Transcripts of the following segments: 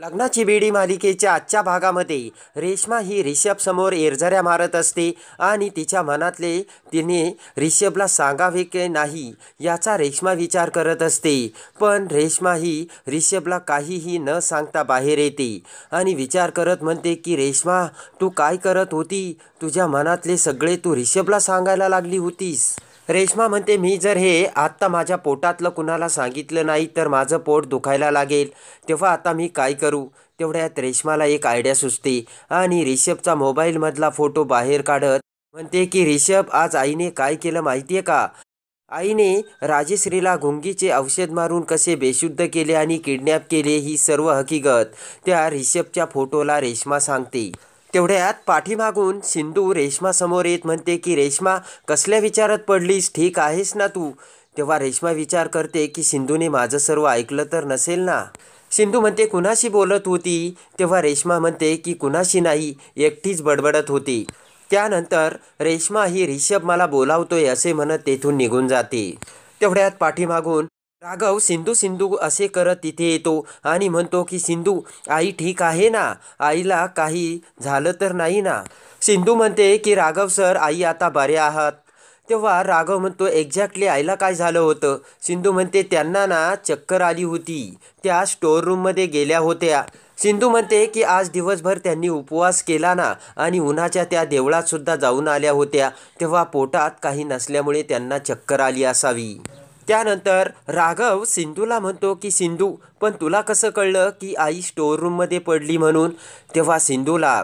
लग्नाची बेडी मालिकेच्या आजच्या भागामध्ये रेश्मा ही रिषभसमोर एरझऱ्या मारत असते आणि तिच्या मनातले तिने रिषभला सांगावे की नाही याचा रेश्मा विचार करत असते पण रेश्मा ही रिषभला काहीही न सांगता बाहेर येते आणि विचार करत म्हणते की रेश्मा तू काय करत होती तुझ्या मनातले सगळे तू रिषभला सांगायला लागली होतीस रेश्मा म्हणते मी जर हे आत्ता माझ्या पोटातलं कुणाला सांगितलं नाही तर माझं पोट दुखायला लागेल तेव्हा आता मी काय करू तेवढ्यात रेश्माला एक आयडिया सुचते आणि रिषभचा मोबाईलमधला फोटो बाहेर काढत म्हणते की रिषभ आज आईने काय केलं माहिती आहे का आईने राजेश्रीला घुंगीचे औषध मारून कसे बेशुद्ध केले आणि किडनॅप केले ही सर्व हकीकत त्या रिषभच्या फोटोला रेश्मा सांगते तेवढ्यात पाठीमागून सिंधू रेश्मासमोर येत म्हणते की रेश्मा कसल्या विचारात पडलीस ठीक आहेस ना तू तेव्हा रेश्मा विचार करते की सिंधूने माझं सर्व ऐकलं तर नसेल ना सिंधू म्हणते कुणाशी बोलत होती तेव्हा रेश्मा म्हणते की कुणाशी नाही एकटीच बडबडत होती त्यानंतर रेश्मा ही रिषभ मला बोलावतोय असे म्हणत तेथून निघून जाते तेवढ्यात पाठीमागून राघव सिंधू सिंधू असे करत तिथे येतो आणि म्हणतो की सिंधू आई ठीक आहे ना आईला काही झालं तर नाही ना सिंधू म्हणते की राघव सर आई आता बरे आहात तेव्हा राघव म्हणतो एक्झॅक्टली आईला काय झालं होतं सिंधू म्हणते त्यांना ना चक्कर आली होती त्या स्टोअर रूममध्ये गेल्या होत्या सिंधू म्हणते की आज दिवसभर त्यांनी उपवास केला ना आणि उन्हाच्या त्या देवळातसुद्धा जाऊन आल्या होत्या तेव्हा पोटात काही नसल्यामुळे त्यांना चक्कर आली असावी त्यानंतर राघव सिंधूला म्हणतो की सिंधू पण तुला कसं कळलं की आई स्टोअर रूममध्ये पडली म्हणून तेव्हा सिंधूला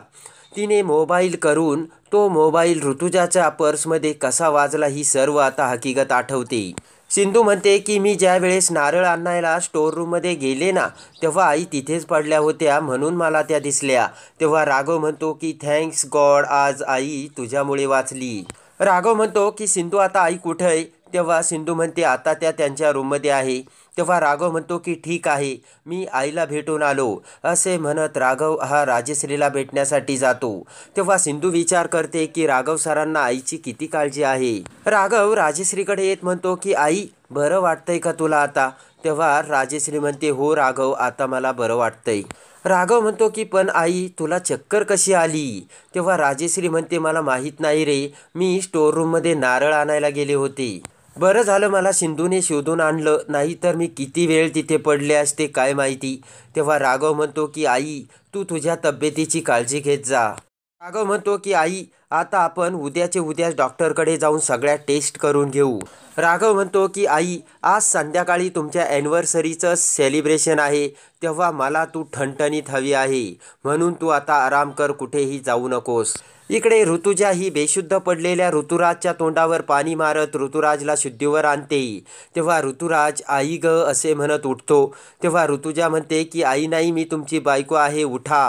तिने मोबाईल करून तो मोबाईल ऋतुजाच्या पर्समध्ये कसा वाजला ही सर्व आता हकीकत आठवते सिंधू म्हणते की मी ज्या वेळेस नारळ आणायला स्टोअर रूममध्ये गेले ना तेव्हा आई तिथेच पडल्या होत्या म्हणून मला त्या दिसल्या तेव्हा राघव म्हणतो की थँक्स गॉड आज आई तुझ्यामुळे वाचली राघव म्हणतो की सिंधू आता आई कुठे तेव्हा सिंधू म्हणते आता त्या त्यांच्या रूममध्ये आहे तेव्हा राघव म्हणतो की ठीक आहे मी आईला भेटून आलो असे म्हणत राघव हा राजेश्रीला भेटण्यासाठी जातो तेव्हा सिंधू विचार करते की राघव सरांना आईची किती काळजी आहे राघव राजेश्रीकडे येत म्हणतो की आई बरं वाटतंय का तुला आता तेव्हा राजेश्री म्हणते हो राघव आता मला बरं वाटतंय राघव म्हणतो की पण आई तुला चक्कर कशी आली तेव्हा राजेश्री म्हणते मला माहीत नाही रे मी स्टोर रूममध्ये नारळ आणायला गेले होते बरं झालं मला सिंधूने शोधून आणलं नाही तर मी किती वेळ तिथे पडले असते काय माहिती तेव्हा राघव म्हणतो की आई तू तुझ्या तब्येतीची काळजी घेत जा राघव म्हणतो की आई आता आपण उद्याचे उद्याच डॉक्टरकडे जाऊन सगळ्या टेस्ट करून घेऊ राघव म्हणतो की आई आज संध्याकाळी तुमच्या ॲनिव्हर्सरीचं सेलिब्रेशन आहे तेव्हा मला तू ठणठणीत हवी आहे म्हणून तू आता आराम कर कुठेही जाऊ नकोस इकडे ऋतुजा ही बेशुद्ध पडलेल्या ऋतुराजच्या तोंडावर पाणी मारत ऋतुराजला शुद्धीवर आणते तेव्हा ऋतुराज आई ग असे म्हणत उठतो तेव्हा ऋतुजा म्हणते की आई नाही मी तुमची बायको आहे उठा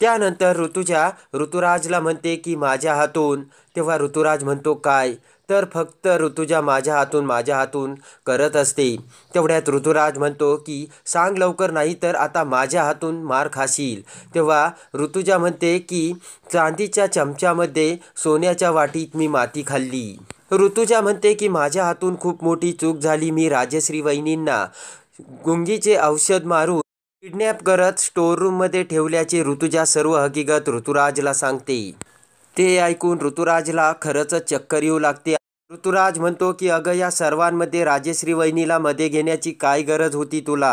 त्यानंतर ऋतुजा ऋतुराजला म्हणते की माझ्या हातून तेव्हा ऋतुराज म्हणतो काय तर फक्त ऋतुजा माझ्या हातून माझ्या हातून करत असते तेवढ्यात ऋतुराज म्हणतो की सांग लवकर नाही तर आता माझ्या हातून मार खाशील तेव्हा ऋतुजा म्हणते की चांदीच्या चमच्यामध्ये सोन्याच्या वाटीत मी माती खाल्ली ऋतुजा म्हणते की माझ्या हातून खूप मोठी चूक झाली मी राजश्री वहिनींना गुंगीचे औषध मारून किडनॅप करत स्टोर मध्ये ठेवल्याचे ऋतुजा सर्व हकीकत ऋतुराजला सांगते ते ऐकून ऋतुराजला खरंच चक्कर येऊ लागते ऋतुराज म्हणतो की अगं या सर्वांमध्ये राजेश्री वहिनीला मध्ये घेण्याची काय गरज होती तुला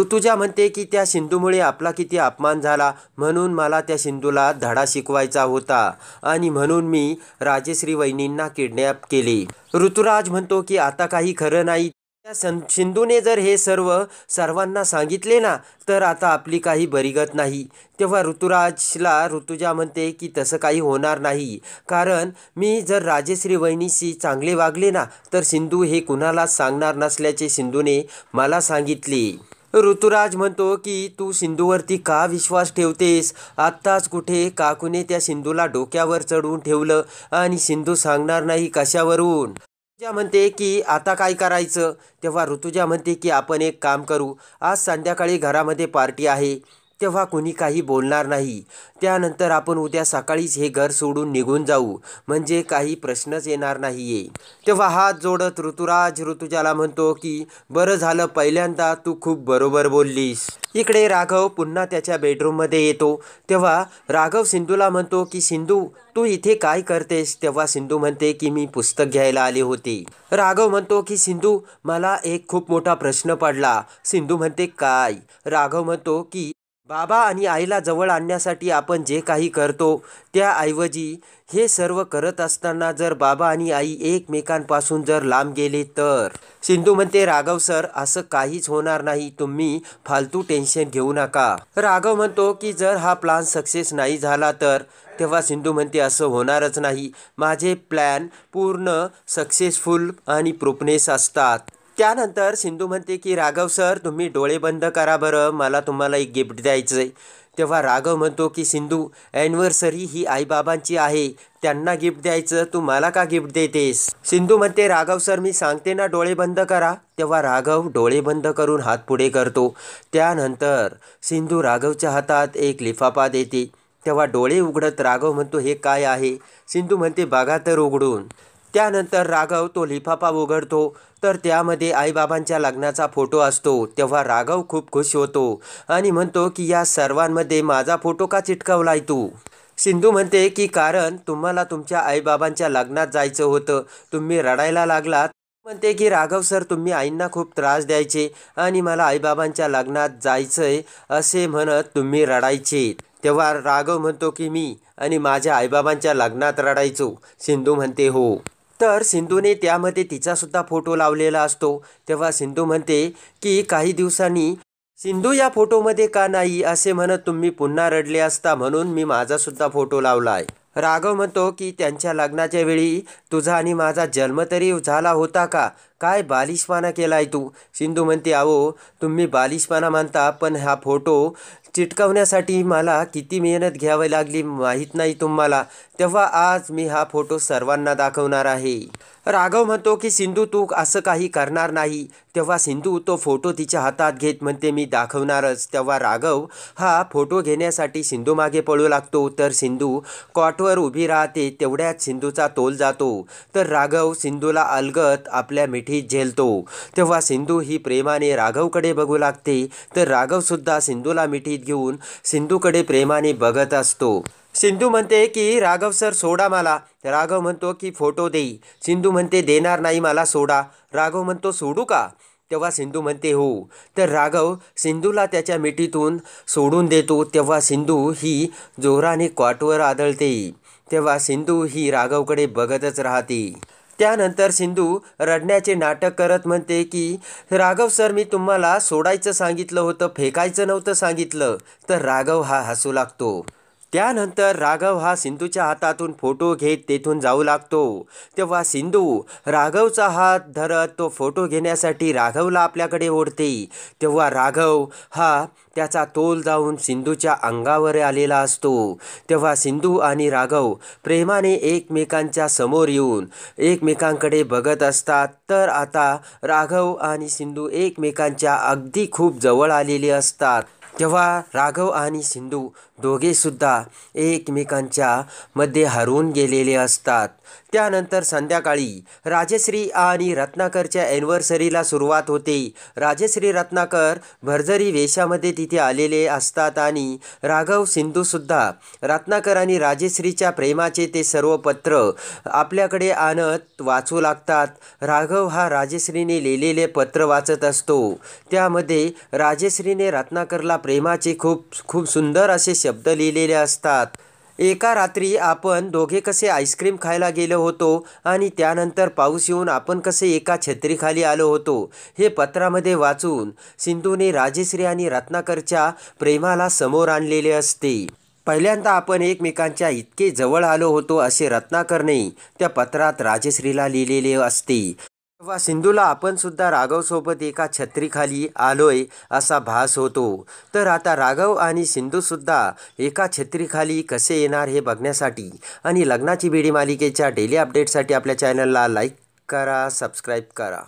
ऋतुजा म्हणते की त्या सिंधूमुळे आपला किती अपमान झाला म्हणून मला त्या सिंधूला धडा शिकवायचा होता आणि म्हणून मी राजेश्री वहिनींना किडनॅप केले ऋतुराज म्हणतो की आता काही खरं नाही सं सिंधूने जर हे सर्व सर्वांना सांगितले ना तर आता आपली काही बरीगत नाही तेव्हा ऋतुराजला ऋतुजा म्हणते की तसं काही होणार नाही कारण मी जर राजेश्री वहिनीशी चांगले वागले ना तर सिंधू हे कुणालाच सांगणार नसल्याचे सिंधूने मला सांगितले ऋतुराज म्हणतो की तू सिंधूवरती का विश्वास ठेवतेस आत्ताच कुठे काकूने त्या सिंधूला डोक्यावर चढवून ठेवलं आणि सिंधू सांगणार नाही कशावरून ऋतुजा म्हणते की आता काय करायचं तेव्हा ऋतुजा म्हणते की आपण एक काम करू आज संध्याकाळी घरामध्ये पार्टी आहे तेव्हा कोणी काही बोलणार नाही त्यानंतर आपण उद्या सकाळीच हे घर सोडून निघून जाऊ म्हणजे काही प्रश्नच येणार नाही आहे तेव्हा हात जोडत ऋतुराज ऋतुजाला म्हणतो की बरं झालं पहिल्यांदा तू खूप बरोबर बोललीस इकडे राघव पुन्हा त्याच्या बेडरूममध्ये येतो तेव्हा राघव सिंधूला म्हणतो की सिंधू तू इथे काय करतेस तेव्हा सिंधू म्हणते की मी पुस्तक घ्यायला आले होते राघव म्हणतो की सिंधू मला एक खूप मोठा प्रश्न पडला सिंधू म्हणते काय राघव म्हणतो की बाबा आणि आईला जवळ आणण्यासाठी आपण जे काही करतो त्याऐवजी हे सर्व करत असताना जर बाबा आणि आई एकमेकांपासून जर लांब गेले तर सिंधू म्हणते राघव सर असं काहीच होणार नाही तुम्ही फालतू टेन्शन घेऊ नका राघव म्हणतो की जर हा प्लान सक्सेस नाही झाला तर तेव्हा सिंधू म्हणते असं होणारच नाही माझे प्लॅन पूर्ण सक्सेसफुल आणि प्रोपनेस असतात त्यानंतर सिंधू म्हणते की राघव सर तुम्ही डोळे बंद करा बरं मला तुम्हाला एक गिफ्ट द्यायचं आहे तेव्हा राघव म्हणतो की सिंधू ॲनिव्हर्सरी ही आईबाबांची आहे त्यांना गिफ्ट द्यायचं तू मला का गिफ्ट देतेस सिंधू म्हणते राघव सर मी सांगते ना डोळे बंद करा तेव्हा राघव डोळे बंद करून हात पुढे करतो त्यानंतर सिंधू राघवच्या हातात एक लिफाफा देते तेव्हा डोळे उघडत राघव म्हणतो हे काय आहे सिंधू म्हणते बघा तर उघडून त्यानंतर राघव तो लिफाफा उघडतो तर त्यामध्ये आईबाबांच्या लग्नाचा फोटो असतो तेव्हा राघव खूप खुश होतो आणि म्हणतो की या सर्वांमध्ये माझा फोटो का चिटकवलाय तू सिंधू म्हणते की कारण तुम्हाला तुमच्या आईबाबांच्या लग्नात जायचं होतं तुम्ही रडायला लागलात म्हणते की राघव सर तुम्ही आईंना खूप त्रास द्यायचे आणि मला आईबाबांच्या लग्नात जायचंय असे म्हणत तुम्ही रडायचे तेव्हा राघव म्हणतो की मी आणि माझ्या आईबाबांच्या लग्नात रडायचो सिंधू म्हणते हो तर सिंधूने त्यामध्ये तिचासुद्धा फोटो लावलेला असतो तेव्हा सिंधू म्हणते की काही दिवसांनी सिंधू या फोटोमध्ये का नाही असे म्हणत तुम्ही पुन्हा रडले असता म्हणून मी माझासुद्धा फोटो लावला आहे राघव म्हणतो की त्यांच्या लग्नाच्या वेळी तुझा आणि माझा जन्म तरी झाला होता का काय बालिशपणा केला आहे तू सिंधू म्हणते आहो तुम्ही बालिशपणा मानता पण हा फोटो चिटकवण्यासाठी मला किती मेहनत घ्यावी लागली माहीत नाही तुम्हाला तेव्हा आज मी हा फोटो सर्वांना दाखवणार आहे राघव म्हणतो की सिंधू तू असं काही करणार नाही तेव्हा सिंधू तो फोटो तिच्या हातात घेत म्हणते मी दाखवणारच तेव्हा राघव हा फोटो घेण्यासाठी सिंधू मागे पळू लागतो तर सिंधू कॉटवर उभी राहते तेवढ्याच सिंधूचा तोल जातो तर राघव सिंधूला अलगत आपल्या मिट मिठीत झेलतो तेव्हा सिंधू ही प्रेमाने राघवकडे बघू लागते तर राघवसुद्धा सिंधूला मिठीत घेऊन सिंधूकडे प्रेमाने बघत असतो सिंधू म्हणते की राघव सर सोडा मला राघव म्हणतो की फोटो देई सिंधू म्हणते देणार नाही मला सोडा राघव म्हणतो सोडू का तेव्हा सिंधू म्हणते हो तर राघव सिंधूला त्याच्या मिठीतून सोडून देतो तेव्हा सिंधू ही जोराने क्वाटवर आदळते तेव्हा सिंधू ही राघवकडे बघतच राहते त्यानंतर सिंधू रडण्याचे नाटक करत म्हणते की राघव सर मी तुम्हाला सोडायचं सांगितलं होतं फेकायचं नव्हतं सांगितलं तर राघव हा हसू लागतो त्यानंतर राघव हा सिंधूच्या हातातून फोटो घेत तेथून जाऊ लागतो तेव्हा सिंधू राघवचा हात धरत तो फोटो घेण्यासाठी राघवला आपल्याकडे ओढते तेव्हा राघव हा त्याचा तोल जाऊन सिंधूच्या अंगावर आलेला असतो तेव्हा सिंधू आणि राघव प्रेमाने एकमेकांच्या समोर येऊन एकमेकांकडे बघत असतात तर आता राघव आणि सिंधू एकमेकांच्या अगदी खूप जवळ आलेले असतात तेव्हा राघव आणि सिंधू दोघेसुद्धा एकमेकांच्या मध्ये हरवून गेलेले असतात त्यानंतर संध्याकाळी राजश्री आणि रत्नाकरच्या ॲनिव्हर्सरीला सुरुवात होते राजश्री रत्नाकर भरझरी वेशामध्ये तिथे आलेले असतात आणि राघव सिंधूसुद्धा रत्नाकर आणि राजश्रीच्या प्रेमाचे ते सर्व पत्र आपल्याकडे आणत वाचू लागतात राघव हा राजश्रीने लिहिलेले पत्र वाचत असतो त्यामध्ये राजश्रीने रत्नाकरला प्रेमाचे खूप खूप सुंदर असे शब्द लिहिलेले असतात एका रात्री आपण दोघे कसे आईस्क्रीम खायला गेलो होतो आणि त्यानंतर पाऊस येऊन आपण कसे एका छत्रीखाली आलो होतो हे पत्रामध्ये वाचून सिंधूने राजेश्री आणि रत्नाकरच्या प्रेमाला समोर आणलेले असते पहिल्यांदा आपण एकमेकांच्या इतके जवळ आलो होतो असे रत्नाकरने त्या पत्रात राजेश्रीला लिहिलेले असते वा सिंधूला आपण सुद्धा राघवसोबत एका छत्रीखाली आलोय असा भास होतो तर आता राघव आणि सिंधूसुद्धा एका छत्रीखाली कसे येणार हे बघण्यासाठी आणि लग्नाची बेडी मालिकेच्या डेली अपडेटसाठी आपल्या चॅनलला लाईक करा सबस्क्राईब करा